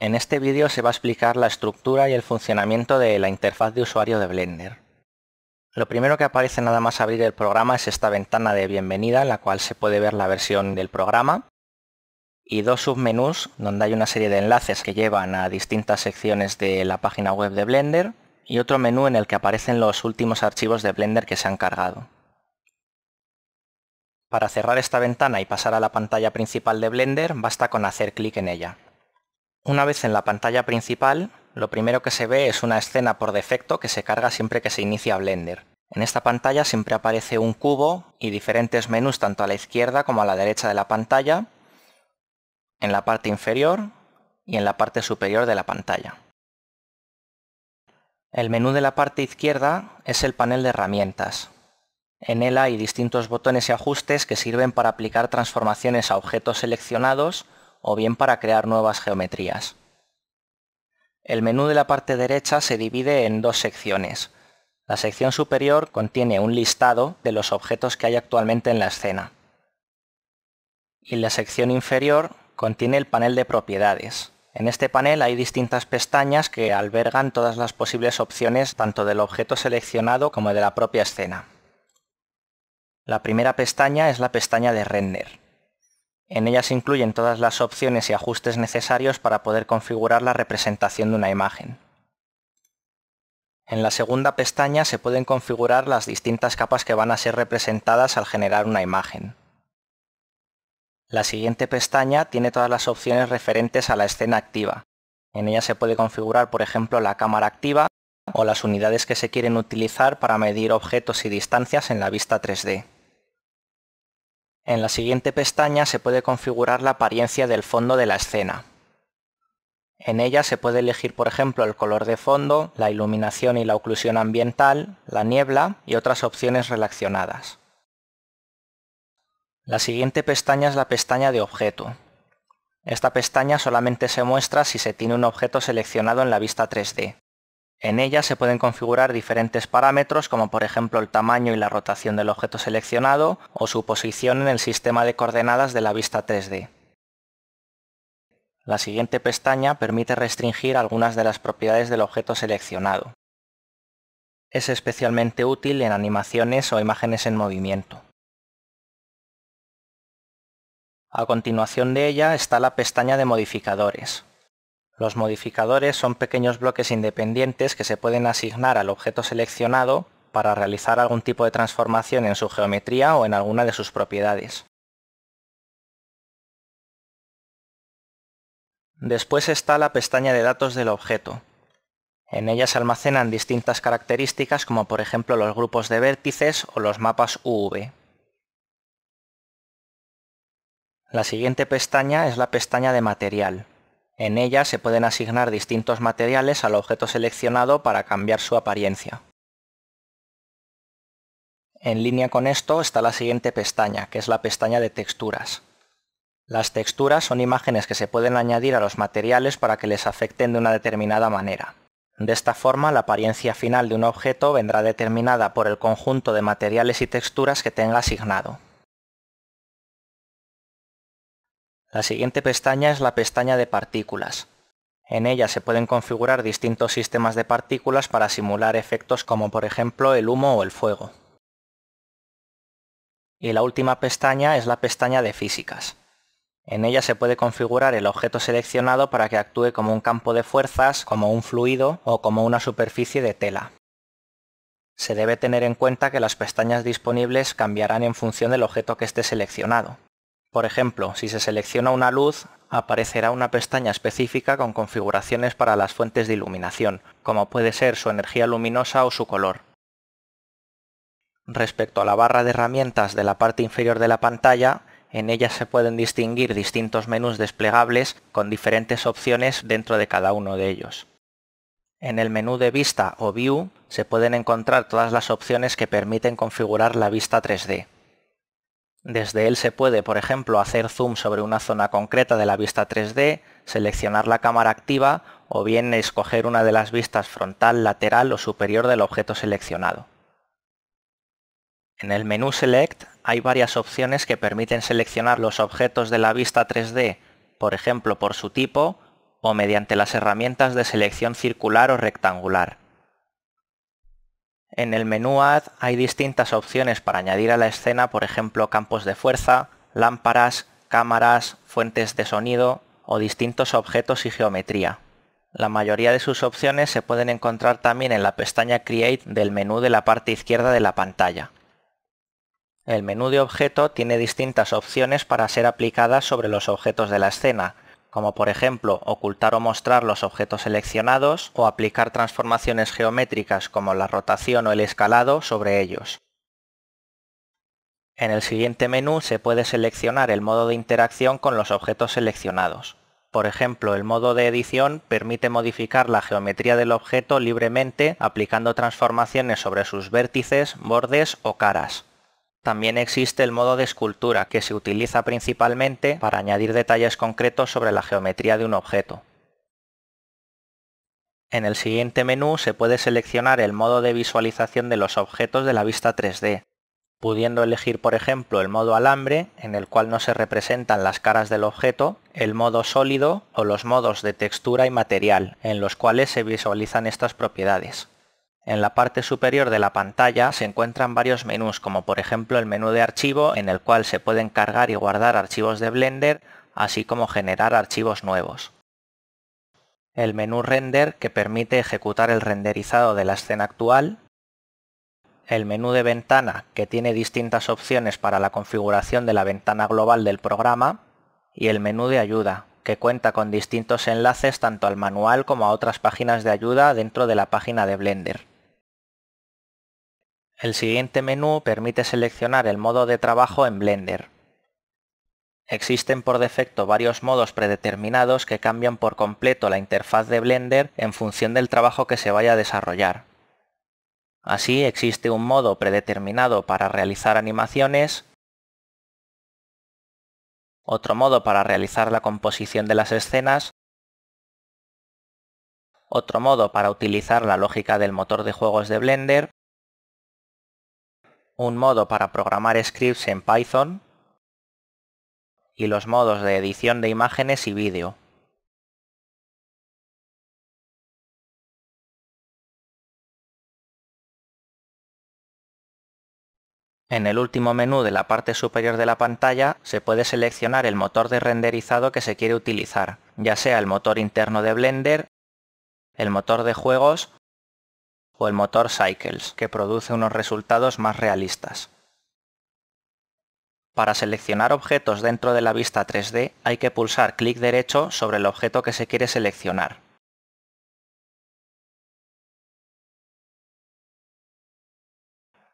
En este vídeo se va a explicar la estructura y el funcionamiento de la interfaz de usuario de Blender. Lo primero que aparece nada más abrir el programa es esta ventana de bienvenida en la cual se puede ver la versión del programa y dos submenús donde hay una serie de enlaces que llevan a distintas secciones de la página web de Blender y otro menú en el que aparecen los últimos archivos de Blender que se han cargado. Para cerrar esta ventana y pasar a la pantalla principal de Blender basta con hacer clic en ella. Una vez en la pantalla principal, lo primero que se ve es una escena por defecto que se carga siempre que se inicia Blender. En esta pantalla siempre aparece un cubo y diferentes menús tanto a la izquierda como a la derecha de la pantalla, en la parte inferior y en la parte superior de la pantalla. El menú de la parte izquierda es el panel de herramientas. En él hay distintos botones y ajustes que sirven para aplicar transformaciones a objetos seleccionados o bien para crear nuevas geometrías. El menú de la parte derecha se divide en dos secciones. La sección superior contiene un listado de los objetos que hay actualmente en la escena. Y la sección inferior contiene el panel de propiedades. En este panel hay distintas pestañas que albergan todas las posibles opciones tanto del objeto seleccionado como de la propia escena. La primera pestaña es la pestaña de render. En ella se incluyen todas las opciones y ajustes necesarios para poder configurar la representación de una imagen. En la segunda pestaña se pueden configurar las distintas capas que van a ser representadas al generar una imagen. La siguiente pestaña tiene todas las opciones referentes a la escena activa. En ella se puede configurar, por ejemplo, la cámara activa o las unidades que se quieren utilizar para medir objetos y distancias en la vista 3D. En la siguiente pestaña se puede configurar la apariencia del fondo de la escena. En ella se puede elegir, por ejemplo, el color de fondo, la iluminación y la oclusión ambiental, la niebla y otras opciones relacionadas. La siguiente pestaña es la pestaña de objeto. Esta pestaña solamente se muestra si se tiene un objeto seleccionado en la vista 3D. En ella se pueden configurar diferentes parámetros como por ejemplo el tamaño y la rotación del objeto seleccionado o su posición en el sistema de coordenadas de la vista 3D. La siguiente pestaña permite restringir algunas de las propiedades del objeto seleccionado. Es especialmente útil en animaciones o imágenes en movimiento. A continuación de ella está la pestaña de modificadores, los modificadores son pequeños bloques independientes que se pueden asignar al objeto seleccionado para realizar algún tipo de transformación en su geometría o en alguna de sus propiedades. Después está la pestaña de datos del objeto. En ella se almacenan distintas características como por ejemplo los grupos de vértices o los mapas UV. La siguiente pestaña es la pestaña de material. En ella se pueden asignar distintos materiales al objeto seleccionado para cambiar su apariencia. En línea con esto está la siguiente pestaña, que es la pestaña de texturas. Las texturas son imágenes que se pueden añadir a los materiales para que les afecten de una determinada manera. De esta forma, la apariencia final de un objeto vendrá determinada por el conjunto de materiales y texturas que tenga asignado. La siguiente pestaña es la pestaña de partículas. En ella se pueden configurar distintos sistemas de partículas para simular efectos como por ejemplo el humo o el fuego. Y la última pestaña es la pestaña de físicas. En ella se puede configurar el objeto seleccionado para que actúe como un campo de fuerzas, como un fluido o como una superficie de tela. Se debe tener en cuenta que las pestañas disponibles cambiarán en función del objeto que esté seleccionado. Por ejemplo, si se selecciona una luz, aparecerá una pestaña específica con configuraciones para las fuentes de iluminación, como puede ser su energía luminosa o su color. Respecto a la barra de herramientas de la parte inferior de la pantalla, en ella se pueden distinguir distintos menús desplegables con diferentes opciones dentro de cada uno de ellos. En el menú de vista o view se pueden encontrar todas las opciones que permiten configurar la vista 3D. Desde él se puede, por ejemplo, hacer zoom sobre una zona concreta de la vista 3D, seleccionar la cámara activa o bien escoger una de las vistas frontal, lateral o superior del objeto seleccionado. En el menú Select hay varias opciones que permiten seleccionar los objetos de la vista 3D, por ejemplo por su tipo, o mediante las herramientas de selección circular o rectangular. En el menú Add hay distintas opciones para añadir a la escena, por ejemplo, campos de fuerza, lámparas, cámaras, fuentes de sonido o distintos objetos y geometría. La mayoría de sus opciones se pueden encontrar también en la pestaña Create del menú de la parte izquierda de la pantalla. El menú de objeto tiene distintas opciones para ser aplicadas sobre los objetos de la escena, como por ejemplo ocultar o mostrar los objetos seleccionados o aplicar transformaciones geométricas como la rotación o el escalado sobre ellos. En el siguiente menú se puede seleccionar el modo de interacción con los objetos seleccionados. Por ejemplo, el modo de edición permite modificar la geometría del objeto libremente aplicando transformaciones sobre sus vértices, bordes o caras. También existe el modo de escultura, que se utiliza principalmente para añadir detalles concretos sobre la geometría de un objeto. En el siguiente menú se puede seleccionar el modo de visualización de los objetos de la vista 3D, pudiendo elegir por ejemplo el modo alambre, en el cual no se representan las caras del objeto, el modo sólido o los modos de textura y material, en los cuales se visualizan estas propiedades. En la parte superior de la pantalla se encuentran varios menús, como por ejemplo el menú de archivo, en el cual se pueden cargar y guardar archivos de Blender, así como generar archivos nuevos. El menú Render, que permite ejecutar el renderizado de la escena actual. El menú de ventana, que tiene distintas opciones para la configuración de la ventana global del programa. Y el menú de ayuda, que cuenta con distintos enlaces tanto al manual como a otras páginas de ayuda dentro de la página de Blender. El siguiente menú permite seleccionar el modo de trabajo en Blender. Existen por defecto varios modos predeterminados que cambian por completo la interfaz de Blender en función del trabajo que se vaya a desarrollar. Así existe un modo predeterminado para realizar animaciones, otro modo para realizar la composición de las escenas, otro modo para utilizar la lógica del motor de juegos de Blender, un modo para programar scripts en Python y los modos de edición de imágenes y vídeo. En el último menú de la parte superior de la pantalla se puede seleccionar el motor de renderizado que se quiere utilizar, ya sea el motor interno de Blender, el motor de juegos o el motor Cycles, que produce unos resultados más realistas. Para seleccionar objetos dentro de la vista 3D hay que pulsar clic derecho sobre el objeto que se quiere seleccionar.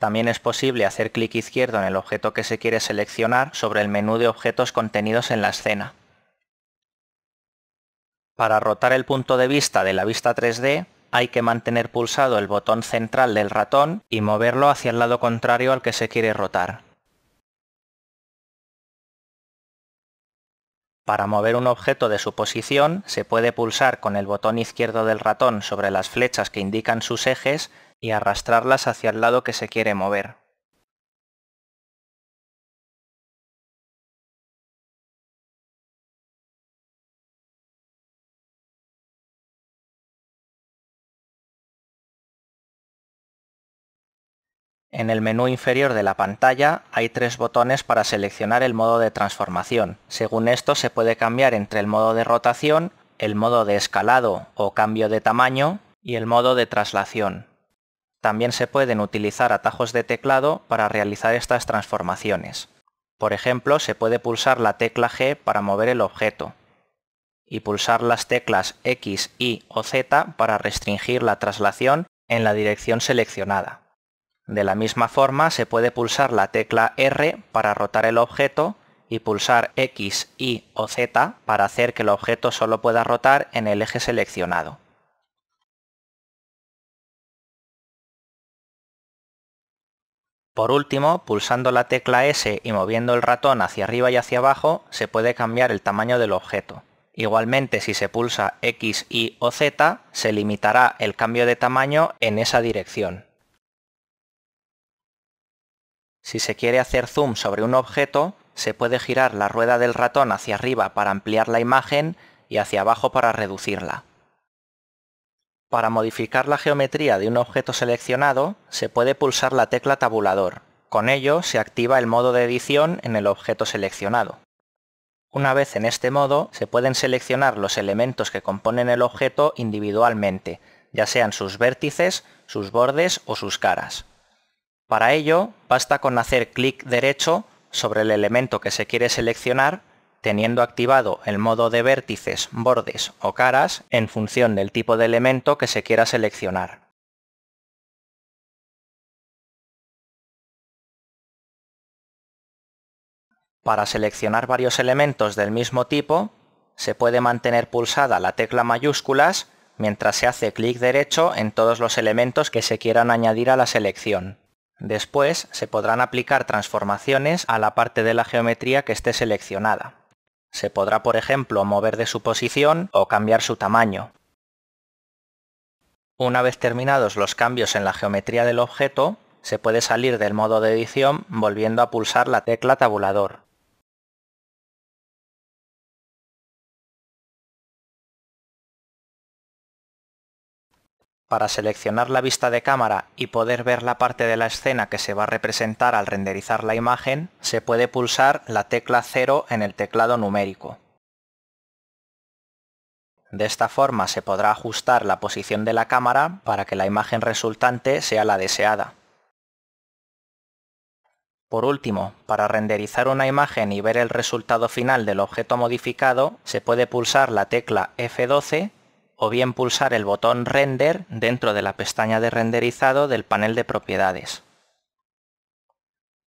También es posible hacer clic izquierdo en el objeto que se quiere seleccionar sobre el menú de objetos contenidos en la escena. Para rotar el punto de vista de la vista 3D, hay que mantener pulsado el botón central del ratón y moverlo hacia el lado contrario al que se quiere rotar. Para mover un objeto de su posición se puede pulsar con el botón izquierdo del ratón sobre las flechas que indican sus ejes y arrastrarlas hacia el lado que se quiere mover. En el menú inferior de la pantalla hay tres botones para seleccionar el modo de transformación. Según esto se puede cambiar entre el modo de rotación, el modo de escalado o cambio de tamaño y el modo de traslación. También se pueden utilizar atajos de teclado para realizar estas transformaciones. Por ejemplo, se puede pulsar la tecla G para mover el objeto y pulsar las teclas X, Y o Z para restringir la traslación en la dirección seleccionada. De la misma forma se puede pulsar la tecla R para rotar el objeto y pulsar X, Y o Z para hacer que el objeto solo pueda rotar en el eje seleccionado. Por último, pulsando la tecla S y moviendo el ratón hacia arriba y hacia abajo, se puede cambiar el tamaño del objeto. Igualmente, si se pulsa X, Y o Z, se limitará el cambio de tamaño en esa dirección. Si se quiere hacer zoom sobre un objeto, se puede girar la rueda del ratón hacia arriba para ampliar la imagen y hacia abajo para reducirla. Para modificar la geometría de un objeto seleccionado, se puede pulsar la tecla tabulador. Con ello se activa el modo de edición en el objeto seleccionado. Una vez en este modo, se pueden seleccionar los elementos que componen el objeto individualmente, ya sean sus vértices, sus bordes o sus caras. Para ello, basta con hacer clic derecho sobre el elemento que se quiere seleccionar, teniendo activado el modo de vértices, bordes o caras en función del tipo de elemento que se quiera seleccionar. Para seleccionar varios elementos del mismo tipo, se puede mantener pulsada la tecla mayúsculas mientras se hace clic derecho en todos los elementos que se quieran añadir a la selección. Después se podrán aplicar transformaciones a la parte de la geometría que esté seleccionada. Se podrá, por ejemplo, mover de su posición o cambiar su tamaño. Una vez terminados los cambios en la geometría del objeto, se puede salir del modo de edición volviendo a pulsar la tecla tabulador. para seleccionar la vista de cámara y poder ver la parte de la escena que se va a representar al renderizar la imagen, se puede pulsar la tecla 0 en el teclado numérico. De esta forma se podrá ajustar la posición de la cámara para que la imagen resultante sea la deseada. Por último, para renderizar una imagen y ver el resultado final del objeto modificado, se puede pulsar la tecla F12 o bien pulsar el botón Render dentro de la pestaña de renderizado del panel de propiedades.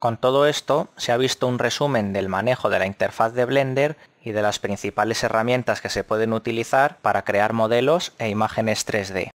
Con todo esto se ha visto un resumen del manejo de la interfaz de Blender y de las principales herramientas que se pueden utilizar para crear modelos e imágenes 3D.